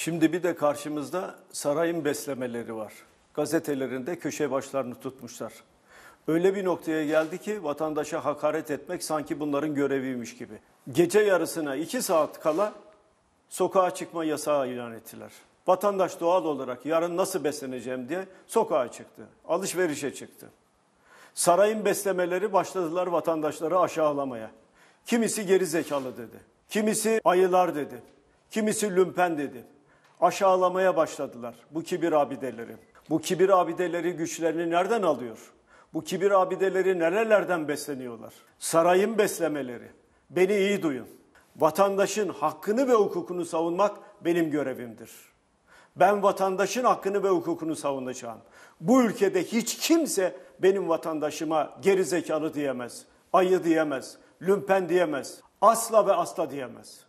Şimdi bir de karşımızda sarayın beslemeleri var. Gazetelerinde köşe başlarını tutmuşlar. Öyle bir noktaya geldi ki vatandaşa hakaret etmek sanki bunların göreviymiş gibi. Gece yarısına iki saat kala sokağa çıkma yasağı ilan ettiler. Vatandaş doğal olarak yarın nasıl besleneceğim diye sokağa çıktı. Alışverişe çıktı. Sarayın beslemeleri başladılar vatandaşları aşağılamaya. Kimisi geri zekalı dedi. Kimisi ayılar dedi. Kimisi lümpen dedi aşağılamaya başladılar bu kibir abideleri. Bu kibir abideleri güçlerini nereden alıyor? Bu kibir abideleri nerelerden besleniyorlar? Sarayın beslemeleri. Beni iyi duyun. Vatandaşın hakkını ve hukukunu savunmak benim görevimdir. Ben vatandaşın hakkını ve hukukunu savunacağım. Bu ülkede hiç kimse benim vatandaşıma geri zekalı diyemez, ayı diyemez, lümpen diyemez, asla ve asla diyemez.